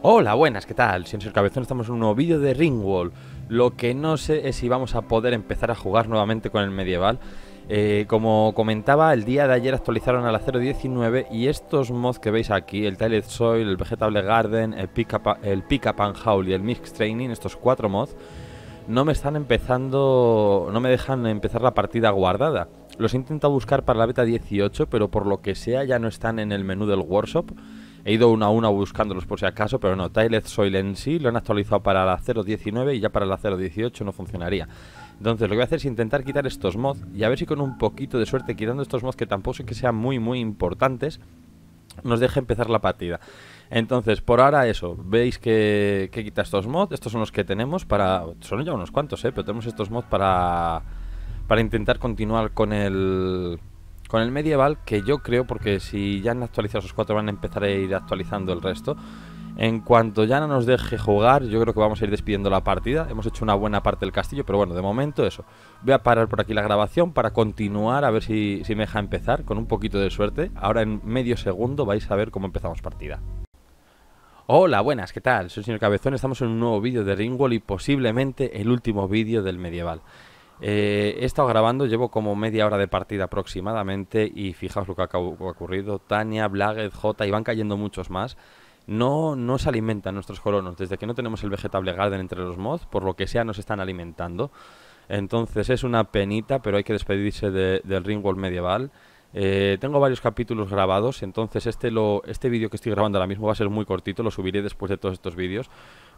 Hola, buenas, ¿qué tal? Si en el cabezón estamos en un nuevo vídeo de Ringwall. Lo que no sé es si vamos a poder empezar a jugar nuevamente con el medieval. Eh, como comentaba, el día de ayer actualizaron a la 0.19 y estos mods que veis aquí, el Tiled Soil, el Vegetable Garden, el Pick, Up, el and Howl y el Mix Training, estos cuatro mods, no me están empezando, no me dejan empezar la partida guardada. Los he intentado buscar para la beta 18, pero por lo que sea ya no están en el menú del workshop. He ido una a una buscándolos por si acaso, pero no. Tiled Soil en sí lo han actualizado para la 0.19 y ya para la 0.18 no funcionaría. Entonces lo que voy a hacer es intentar quitar estos mods y a ver si con un poquito de suerte quitando estos mods que tampoco sé que sean muy muy importantes nos deja empezar la partida. Entonces, por ahora eso, veis que, quita estos mods, estos son los que tenemos para... Son ya unos cuantos, eh, pero tenemos estos mods para, para intentar continuar con el con el medieval, que yo creo, porque si ya han actualizado esos cuatro, van a empezar a ir actualizando el resto. En cuanto ya no nos deje jugar, yo creo que vamos a ir despidiendo la partida. Hemos hecho una buena parte del castillo, pero bueno, de momento eso. Voy a parar por aquí la grabación para continuar, a ver si, si me deja empezar, con un poquito de suerte. Ahora en medio segundo vais a ver cómo empezamos partida. Hola, buenas, ¿qué tal? Soy el señor Cabezón, estamos en un nuevo vídeo de Ringwall y posiblemente el último vídeo del medieval. Eh, he estado grabando, llevo como media hora de partida aproximadamente y fijaos lo que ha ocurrido. Tania, Blagged, J y van cayendo muchos más. No, no se alimentan nuestros colonos. Desde que no tenemos el vegetable garden entre los mods, por lo que sea nos están alimentando. Entonces es una penita, pero hay que despedirse del Ringworld medieval. Eh, tengo varios capítulos grabados, entonces este, este vídeo que estoy grabando ahora mismo va a ser muy cortito, lo subiré después de todos estos vídeos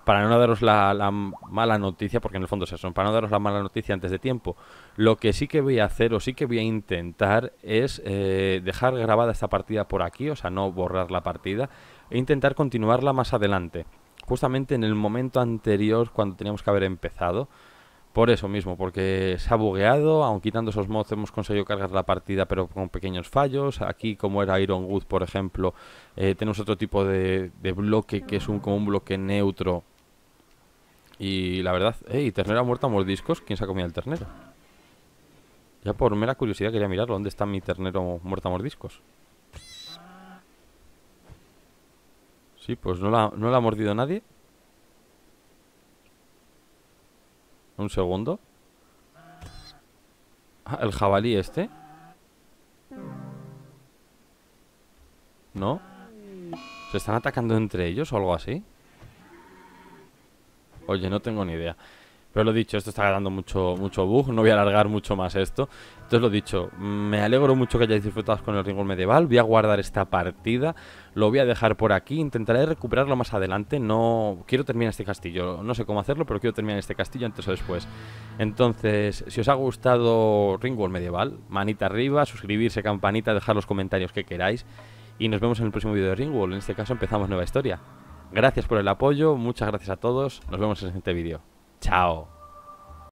para no daros la, mala noticia, porque en el fondo es eso, para no daros la mala noticia antes de tiempo, lo que sí que voy a hacer o sí que voy a intentar es eh, dejar grabada esta partida por aquí, o sea, no borrar la partida, e intentar continuarla más adelante, justamente en el momento anterior cuando teníamos que haber empezado. Por eso mismo, porque se ha bugueado, aun quitando esos mods hemos conseguido cargar la partida, pero con pequeños fallos. Aquí, como era Ironwood, por ejemplo, eh, tenemos otro tipo de, bloque que es un, como un bloque neutro y la verdad, ¡Ey! Ternera muerta, mordiscos. ¿Quién se ha comido el ternero? Ya por mera curiosidad quería mirarlo. ¿Dónde está mi ternero a mordiscos? Sí, pues no la, no ha mordido nadie. Un segundo. Ah, el jabalí este. ¿No? ¿Se están atacando entre ellos o algo así? Oye, no tengo ni idea. Pero lo dicho, esto está ganando mucho, mucho bug, no voy a alargar mucho más esto. Entonces lo dicho, me alegro mucho que hayáis disfrutado con el Ringworld Medieval, voy a guardar esta partida, lo voy a dejar por aquí, intentaré recuperarlo más adelante, no quiero terminar este castillo, no sé cómo hacerlo, pero quiero terminar este castillo antes o después. Entonces, si os ha gustado Ringworld Medieval, manita arriba, suscribirse, campanita, dejar los comentarios que queráis y nos vemos en el próximo vídeo de Ringworld, en este caso empezamos nueva historia. Gracias por el apoyo, muchas gracias a todos. Nos vemos en el siguiente vídeo. Chao.